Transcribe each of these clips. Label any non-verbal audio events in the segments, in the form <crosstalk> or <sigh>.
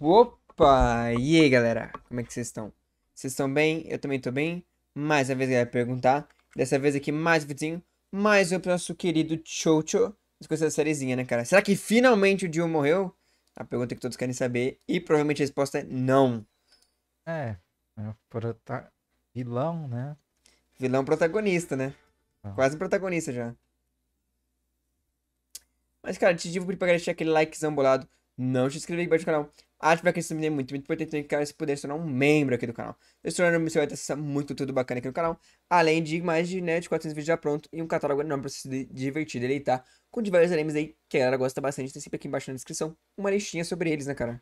Opa! E aí, galera? Como é que vocês estão? Vocês estão bem? Eu também tô bem. Mais uma vez, galera, perguntar. Dessa vez aqui, mais um videozinho. Mais um pro nosso querido Chocho. As essa da sériezinha, né, cara? Será que finalmente o Dio morreu? A pergunta que todos querem saber. E provavelmente a resposta é não. É. é prota... Vilão, né? Vilão protagonista, né? Quase um protagonista já. Mas, cara, te digo pra deixar aquele likezão bolado não se inscrever aqui embaixo do canal. Ative aqui também é muito, muito importante também, cara, se puder se tornar um membro aqui do canal. Se tornando você vai ter muito tudo bacana aqui no canal. Além de mais de, né, de 400 vídeos já pronto e um catálogo enorme pra você se divertir, deleitar com diversos animes aí que a galera gosta bastante. Tem sempre aqui embaixo na descrição uma listinha sobre eles, né, cara?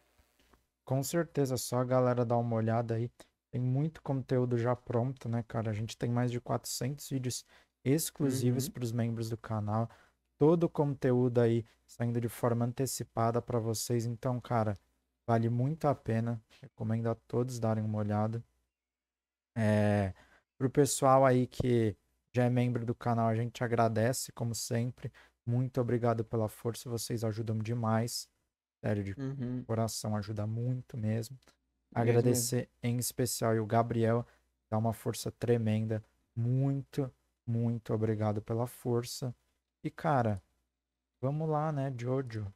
Com certeza, só a galera dar uma olhada aí. Tem muito conteúdo já pronto, né, cara? A gente tem mais de 400 vídeos exclusivos uhum. para os membros do canal todo o conteúdo aí saindo de forma antecipada para vocês. Então, cara, vale muito a pena. Recomendo a todos darem uma olhada. É, pro pessoal aí que já é membro do canal, a gente agradece, como sempre. Muito obrigado pela força, vocês ajudam demais. Sério, de uhum. coração, ajuda muito mesmo. Agradecer mesmo. em especial e o Gabriel, dá uma força tremenda. Muito, muito obrigado pela força. E, cara, vamos lá, né, Jojo?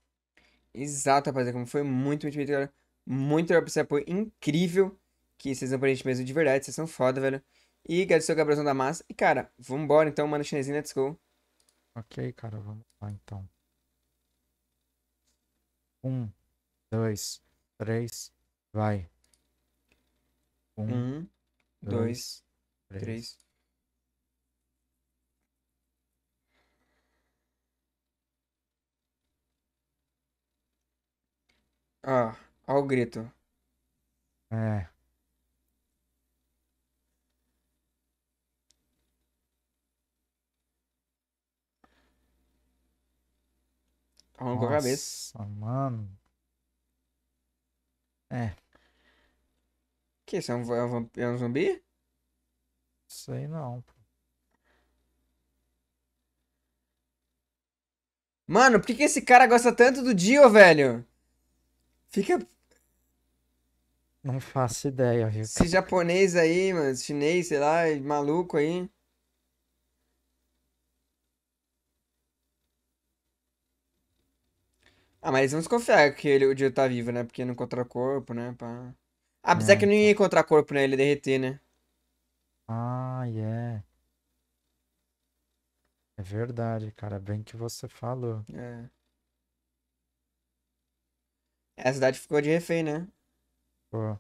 Exato, rapaziada. Como foi muito, muito, muito, muito legal esse apoio incrível. Que vocês dão pra gente mesmo de verdade. Vocês são foda, velho. E agradecer o Gabrielzão da Massa. E, cara, vambora então, mano, chinesinho, let's go. Ok, cara, vamos lá então. Um, dois, três, vai. Um, um dois, dois três. três. Ó, ó o grito. É. Arrancou a cabeça. mano. É. Que isso? É um, é um, é um zumbi? Sei não, Mano, por que, que esse cara gosta tanto do Dio, velho? Fica. Não faço ideia, viu? Esse japonês aí, mano, chinês, sei lá, maluco aí. Ah, mas vamos confiar que ele, o dia tá vivo, né? Porque não encontra corpo, né? Pá. Ah, apesar é, que não ia então. encontrar corpo, né? Ele derreter, né? Ah, yeah. É. é verdade, cara. Bem que você falou. É. A cidade ficou de refém, né? Pô.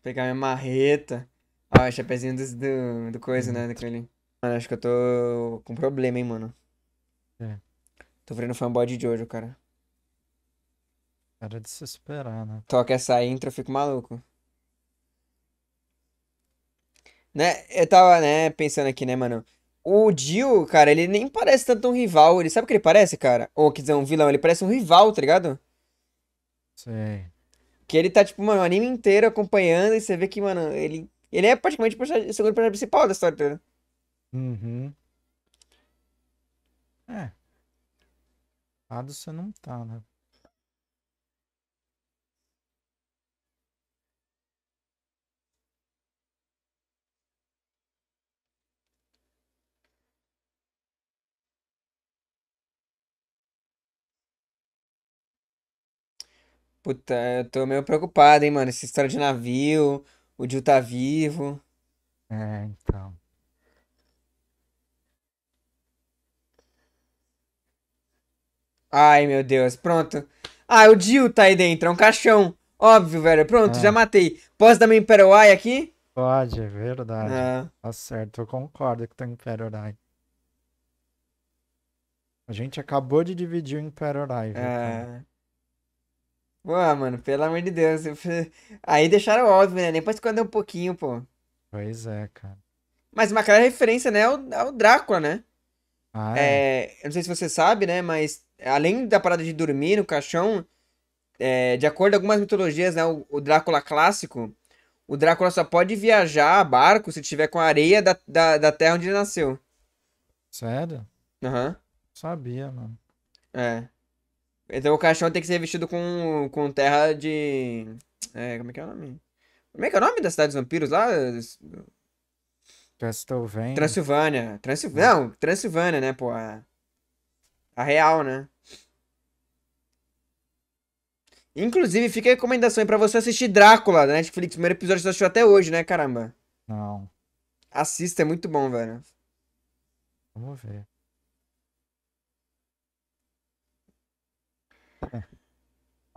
Pegar minha marreta. Ó, o chapézinho do, do, do coisa, né? Uhum. Daquele. Mano, acho que eu tô com problema, hein, mano. É. Tô vendo fanboy de Jojo, cara. era de se esperar, né? Toca essa intro, eu fico maluco. Né? Eu tava, né, pensando aqui, né, mano? O Dio, cara, ele nem parece tanto um rival. Ele sabe o que ele parece, cara? Ou quer dizer, um vilão, ele parece um rival, tá ligado? Sim. Que ele tá, tipo, mano, o anime inteiro acompanhando e você vê que, mano, ele. Ele é praticamente o segundo personagem principal da história toda. Tá uhum. É. Errado você não tá, né? Puta, eu tô meio preocupado, hein, mano. Essa história de navio, o Jill tá vivo. É, então. Ai, meu Deus, pronto. Ah, o Jill tá aí dentro, é um caixão. Óbvio, velho. Pronto, É. já matei. Posso dar meu Imperial Eye aqui? Pode, é verdade. Ah, Tá certo, eu concordo que tem o Império A gente acabou de dividir o Império viu, é. cara? Pô, mano, pelo amor de Deus. Aí deixaram óbvio, né? Nem pra esconder um pouquinho, pô. Pois é, cara. Mas uma clara referência, né, é o Drácula, né? Ah, é. é. Eu não sei se você sabe, né, mas além da parada de dormir no caixão, é, de acordo com algumas mitologias, né, o, o, Drácula clássico, o Drácula só pode viajar a barco se tiver com a areia da, da, da terra onde ele nasceu. Sério? Aham. Uhum. Sabia, mano. É. Então o caixão tem que ser vestido com, com terra de. É, como é que é o nome? Como é que é o nome da cidade dos vampiros lá? Transilvânia. Transilvânia. Não, Transilvânia, né, pô? A, a real, né? Inclusive, fica a recomendação aí pra você assistir Drácula da Netflix. O primeiro episódio que você assistiu até hoje, né, caramba? Não. Assista, é muito bom, velho. Vamos ver.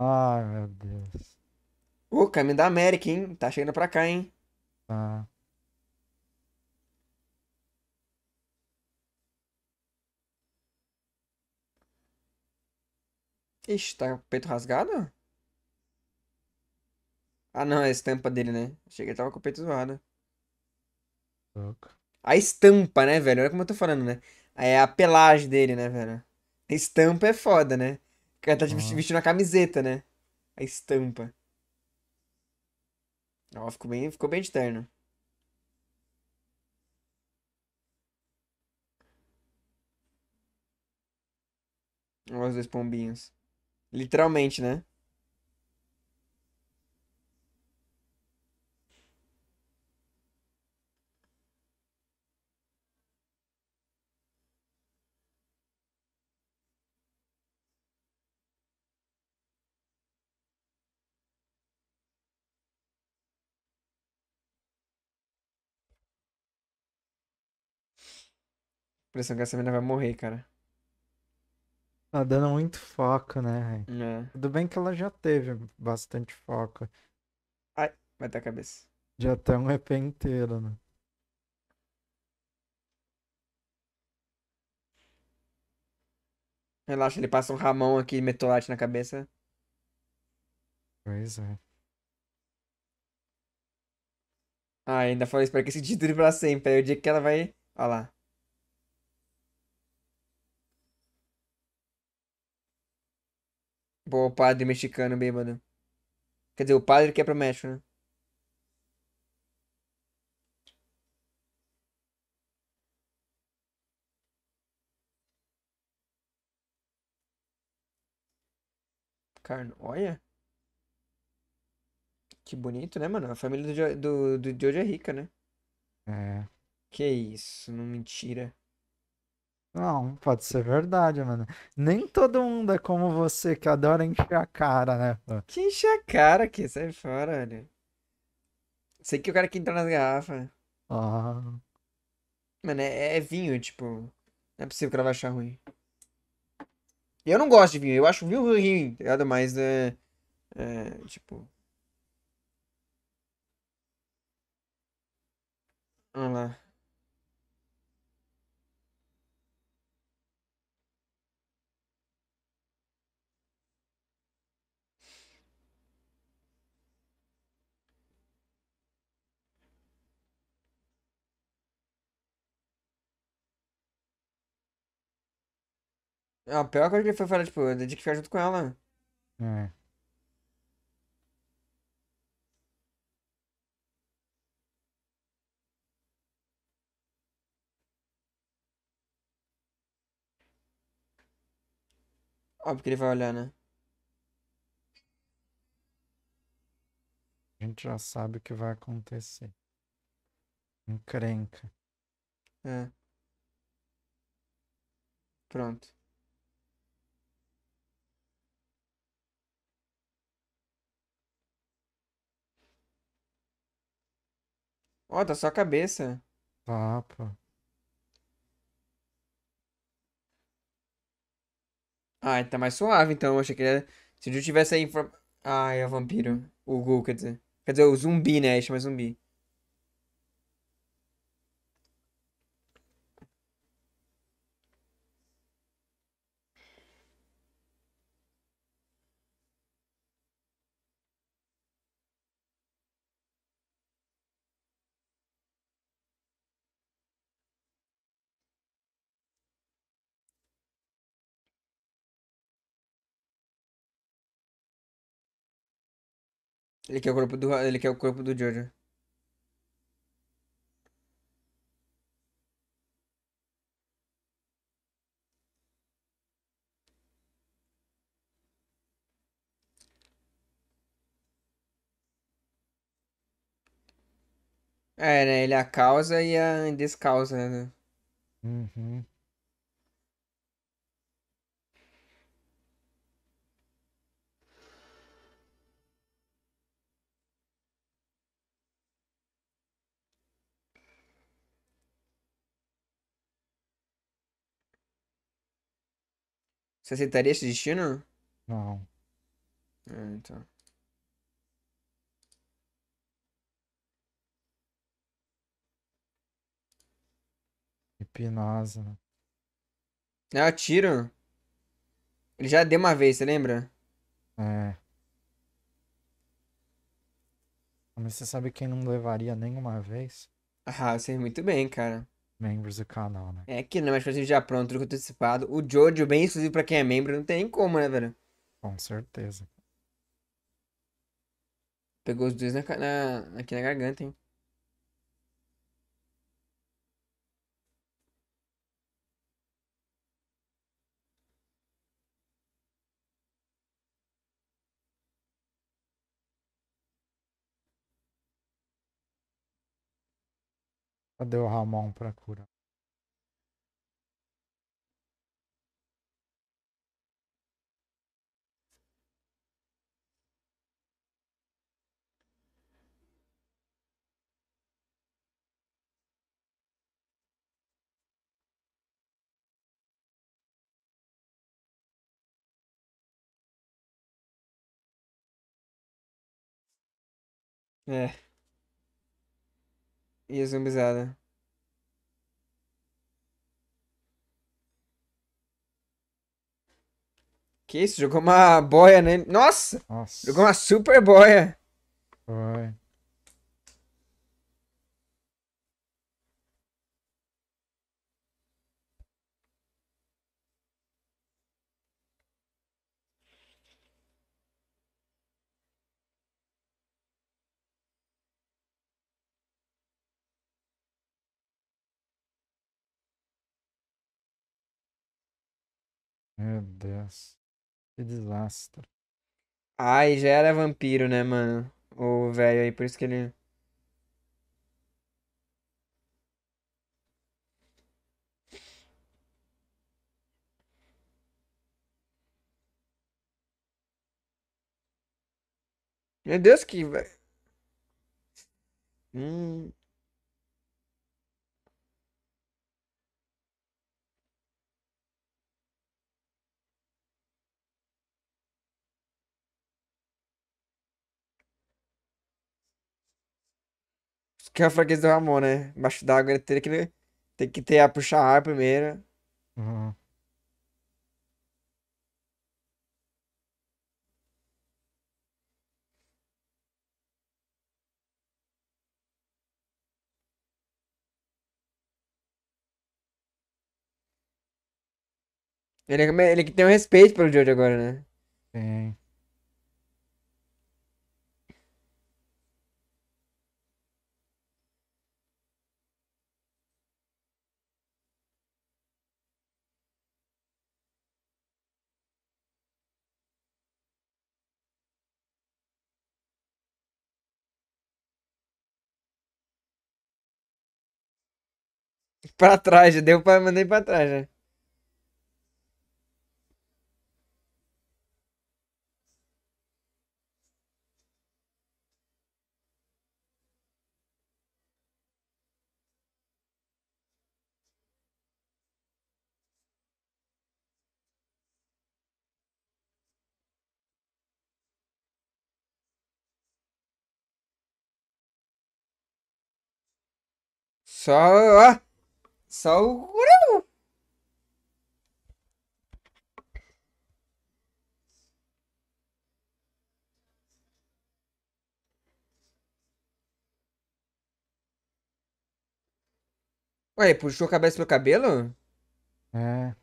Ai, meu Deus. O caminho da América, hein? Tá chegando pra cá, hein? Tá. Ixi, tá com o peito rasgado? Ah, não, é a estampa dele, né? Achei que ele tava com o peito zoado. A estampa, né, velho? Olha como eu tô falando, né? É a pelagem dele, né, velho? A estampa é foda, né? Ela tá tipo, vestindo a camiseta, né? A estampa. Ó, ficou bem, ficou bem de terno. Olha os dois pombinhos. Literalmente, né? impressão que essa menina vai morrer, cara. Tá dando muito foco, né? É. Tudo bem que ela já teve bastante foco. Ai, vai ter a cabeça. Já tá um EP inteiro, né? Relaxa, ele passa um ramão aqui, metolate na cabeça. Pois é. Ah, ainda falei, espero que esse <laughs> título pra sempre. Aí o dia que ela vai. Olha lá. O padre mexicano bêbado. Quer dizer, o padre que é pro México, né? Carne, olha. Que bonito, né, mano? A família do, do, do Jojo é rica, né? É. Que isso, não mentira. Não, pode ser verdade, mano. Nem todo mundo é como você que adora encher a cara, né? Que enche a cara aqui, sai fora, velho. Sei que o cara que entra nas garrafas. Ah, Mano, é, é vinho, tipo. Não é possível que ela vai achar ruim. Eu não gosto de vinho, eu acho vinho ruim, tá ligado? Mas é. É, tipo. Vamos lá. É a pior coisa que ele foi falar, tipo, eu de ficar junto com ela. É. Óbvio que ele vai olhar, né? A gente já sabe o que vai acontecer. Encrenca. É. Pronto. Ó, tá só a cabeça. papa pô. Ah, tá mais suave então. Eu achei que ele era... Se o tivesse aí Ah, é o vampiro. O Ghoul, quer dizer. Quer dizer, o zumbi, né? Ele chama zumbi. Ele quer o corpo do, ele quer o corpo do Jojo. É, né? Ele é a causa e a descausa, né? Uhum. Você aceitaria esse destino? Não. É, então. Hipnose. Né? É eu tiro. Ele já deu uma vez, você lembra? É. Mas você sabe quem não levaria nenhuma vez? Ah, eu sei é muito bem, cara membros do canal, né? É que não, mas fazer assim, já pronto, truque antecipado. O Jojo, bem exclusivo pra quem é membro, não tem como, né, velho? Com certeza. Pegou os dois na, na, aqui na garganta, hein? Cadê o Ramon pra cura? É. E a zumbizada. Que isso? Jogou uma boia nele. Nossa! Nossa. Jogou uma super boia. Foi. Meu Deus. Que desastre. Ai, já era vampiro, né, mano? O velho aí, por isso que ele. Meu Deus, que. Hum. que é a fraqueza do Ramon, né? Embaixo d'água ele teria que, tem que ter a puxar ar primeiro. Uhum. Ele, é, ele tem um respeito pelo Jojo agora, né? Tem. pra trás, deu pra, mandei pra trás, né? Só, ó. Só o Ué, puxou a cabeça pelo cabelo? É.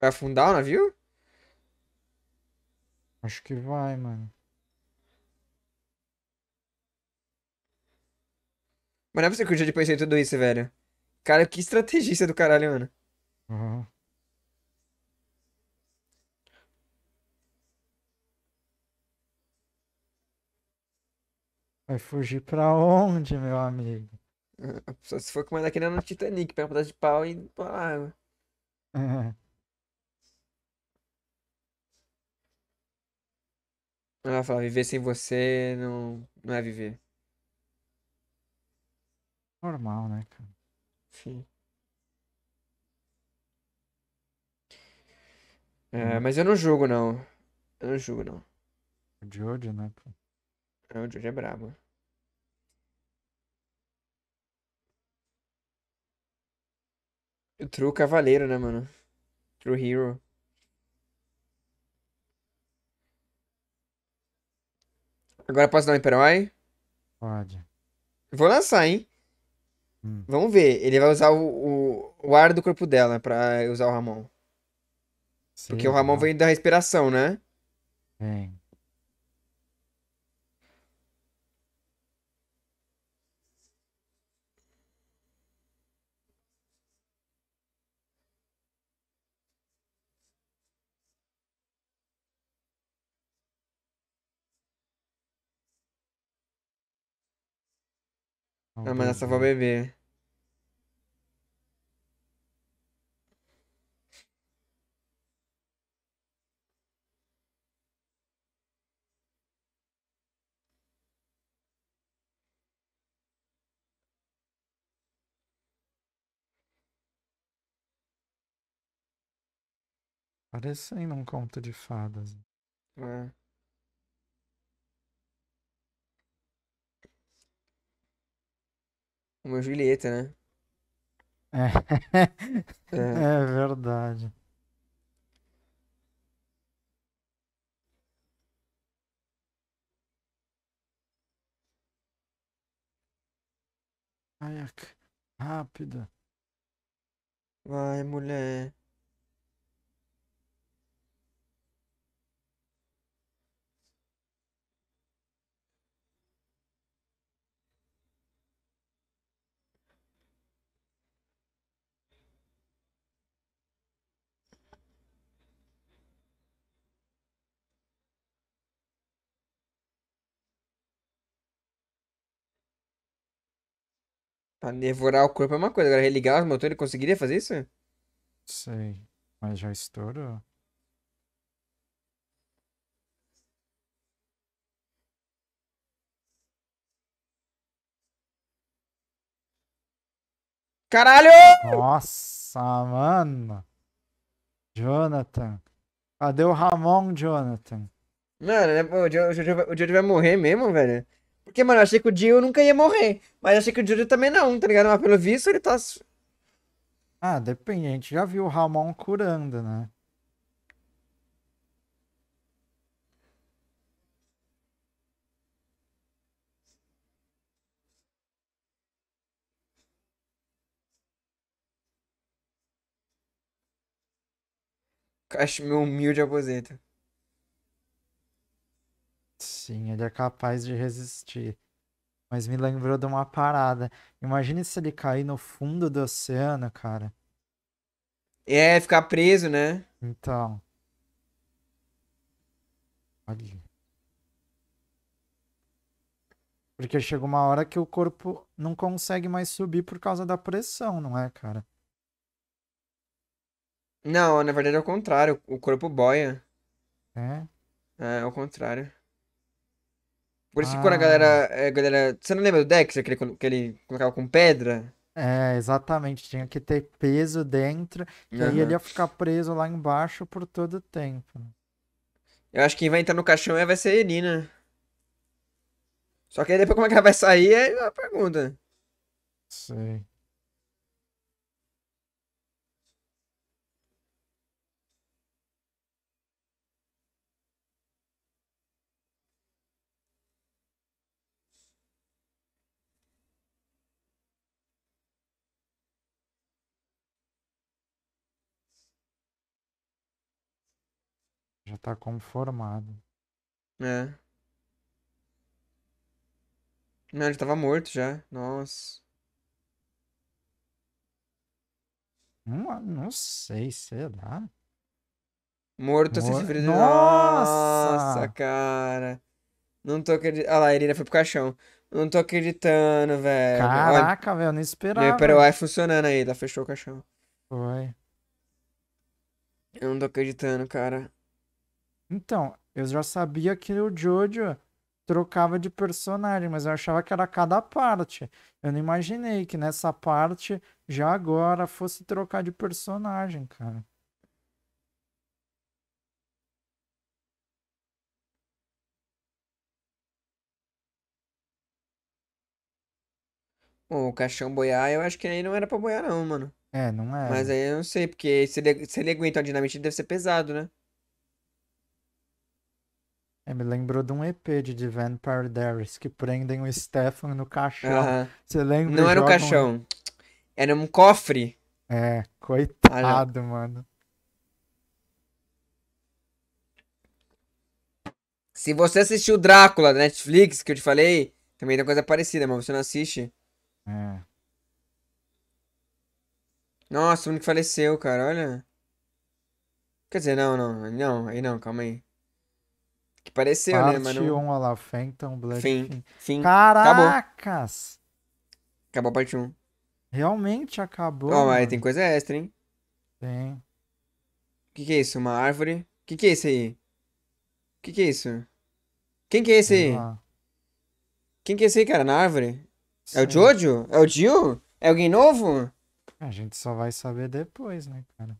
Vai afundar o navio? Acho que vai, mano. Mas não é você que o Jude pensou em tudo isso, velho. Cara, que estrategista do caralho, mano. Uhum. Vai fugir pra onde, meu amigo? Ah, só se for comandar aquele no Titanic, pega um pedaço de pau e ir água. Uhum. <laughs> Ela fala, viver sem você não, não é viver. Normal, né, cara? Sim. É, hum. mas eu não julgo, não. Eu não julgo, não. É o Jojo, né, pô? Não, é, o Jojo é brabo. True Cavaleiro, né, mano? True Hero. Agora posso dar um hiperói? Pode. Vou lançar, hein? Hum. Vamos ver. Ele vai usar o, o, o, ar do corpo dela pra usar o Ramon. Porque o Ramon não. vem da respiração, né? Vem. Ah, mas essa eu vou beber. Parecendo um conto de fadas. É. Uma Julieta, né? É, é. <laughs> é verdade. Ai, é rápida. Vai, mulher. Ah, devorar o corpo é uma coisa, agora religar os motores, conseguiria fazer isso? Sei, mas já estourou. Caralho! Nossa, mano. Jonathan. Cadê o Ramon, Jonathan? Mano, né, o dia vai morrer mesmo, velho. Porque, mano, eu achei que o Dio nunca ia morrer. Mas achei que o Dio também não, tá ligado? Mas pelo visto ele tá. Ah, depende. A gente já viu o Ramon curando, né? Acho meu humilde aposento. Sim, ele é capaz de resistir. Mas me lembrou de uma parada. Imagine se ele cair no fundo do oceano, cara. É, ficar preso, né? Então. Olha. Porque chega uma hora que o corpo não consegue mais subir por causa da pressão, não é, cara? Não, na verdade é o contrário. O corpo boia. É? É, é o contrário. Por isso que quando a galera, ah. eh, a galera. Você não lembra do Dex, aquele que ele colocava com pedra? É, exatamente. Tinha que ter peso dentro. Uhum. E aí ele ia ficar preso lá embaixo por todo o tempo. Né? Eu acho que quem vai entrar no caixão é, vai ser a né? Só que aí depois como é que ela vai sair é a pergunta. Sei. Já tá conformado. É. Não, ele tava morto já. Nossa. Não, hum, ah, não sei, será? Morto assim, Mor... sem Nossa! Nossa, cara. Não tô acreditando. Olha lá, ele ainda foi pro caixão. Não tô acreditando, velho. Caraca, velho, não esperava. Meu PROI funcionando aí, tá? Fechou o caixão. Foi. Eu não tô acreditando, cara. Então, eu já sabia que o Jojo trocava de personagem, mas eu achava que era cada parte. Eu não imaginei que nessa parte, já agora, fosse trocar de personagem, cara. Bom, o caixão boiar, eu acho que aí não era pra boiar, não, mano. É, não é. Mas aí eu não sei, porque se ele, se ele aguenta o dinamite, deve ser pesado, né? É, me lembrou de um EP de Vampire Paradise que prendem o Stefan no caixão. Uh -huh. Você lembra? Não era um caixão. Era um cofre. É, coitado, mano. Se você assistiu Drácula da Netflix, que eu te falei, também tem coisa parecida, mas você não assiste. É. Nossa, o único faleceu, cara, olha. Quer dizer, não, não, não, aí não, calma aí. Que pareceu, Parte né, mano? Parte 1, olha lá, Phantom Black. Fim, fim. Caracas! Acabou. acabou a parte 1. Realmente acabou. Ó, mas tem coisa extra, hein? Tem. O que, que é isso? Uma árvore? O que, que é isso aí? O que, que é isso? Quem que é esse aí? Quem que é esse aí, cara, na árvore? Sim. É o Jojo? É o Jill? É alguém novo? A gente só vai saber depois, né, cara?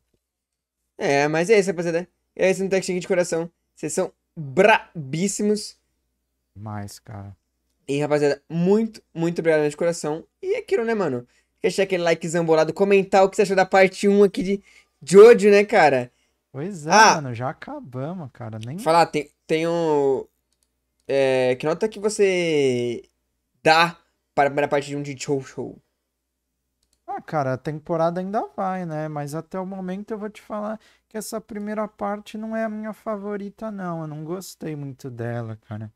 É, mas é isso, rapaziada. É isso no Tech de Coração. Vocês são brabíssimos. Mais, cara. E, rapaziada, muito, muito obrigado de coração. E é aquilo, né, mano? Deixar aquele like zambolado, comentar o que você achou da parte 1 aqui de Jojo, né, cara? Pois é, ah, mano, já acabamos, cara. Nem... Falar, tem, tem um. É, que nota que você dá para a primeira parte de um de Jojo? Ah, cara, a temporada ainda vai, né? Mas até o momento eu vou te falar que essa primeira parte não é a minha favorita, não. Eu não gostei muito dela, cara.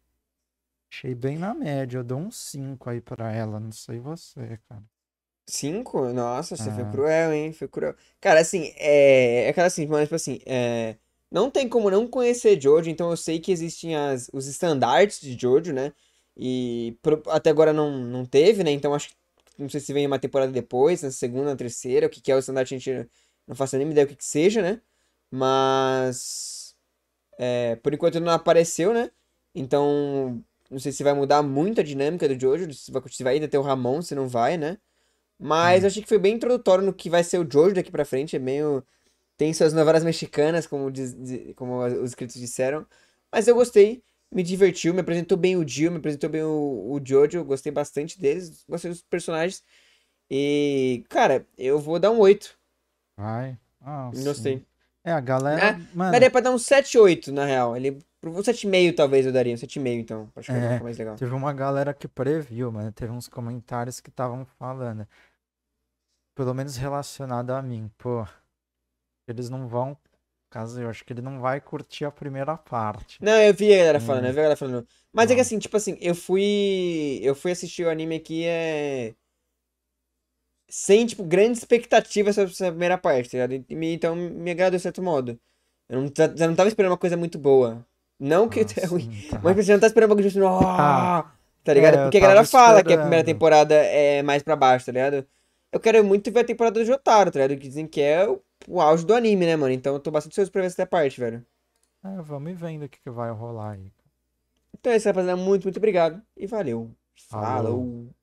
Achei bem na média. Eu dou um 5 aí pra ela. Não sei você, cara. 5? Nossa, você ah. foi é. cruel, hein? Foi cruel. Cara, assim, é. É cara assim, mas tipo assim, é. Não tem como não conhecer Jojo, então eu sei que existem as, os estandartes de Jojo, né? E pro... até agora não, não teve, né? Então acho que não sei se vem uma temporada depois, na né, segunda, na terceira, o que, que é o Standard, a gente não faça nem ideia o que, que seja, né? Mas. É, por enquanto não apareceu, né? Então. Não sei se vai mudar muito a dinâmica do Jojo, se vai, se vai ainda ter o Ramon, se não vai, né? Mas hum. achei que foi bem introdutório no que vai ser o Jojo daqui pra frente. É meio. Tem suas novelas mexicanas, como, diz, como os escritos disseram. Mas eu gostei me divertiu, me apresentou bem o Jill, me apresentou bem o, o Jojo, gostei bastante deles, gostei dos personagens. E, cara, eu vou dar um 8. Ai, Gostei. É, a galera. Ah, Daria pra dar um 7, 8, na real. Ele. Um 7,5 talvez eu daria, um 7,5 então. Acho que é, mais legal. Teve uma galera que previu, mano. Teve uns comentários que estavam falando. Pelo menos relacionado a mim, pô. Eles não vão caso, eu acho que ele não vai curtir a primeira parte. Não, eu vi a galera hum. falando, hum. eu vi a galera falando. Mas não. é que assim, tipo assim, eu fui. Eu fui assistir o anime aqui é. Sem, tipo, grande expectativa sobre essa primeira parte, tá ligado? Então me agradou de certo modo. Eu não, eu não tava esperando uma coisa muito boa. Não que Nossa, ah, <laughs> é ruim, tá. mas você tipo assim, não tá esperando uma coisa tipo, oh! tá ligado? É, é Porque a galera fala esperando. que a primeira temporada é mais pra baixo, tá ligado? Eu quero muito ver a temporada de Jotaro, tá ligado? Que dizem que é o, o auge do anime, né, mano? Então eu tô bastante ansioso pra ver essa parte, velho. É, vamos vendo o que, que vai rolar aí. Então é isso, rapaziada. Muito, muito obrigado. E valeu. Falou. Falou.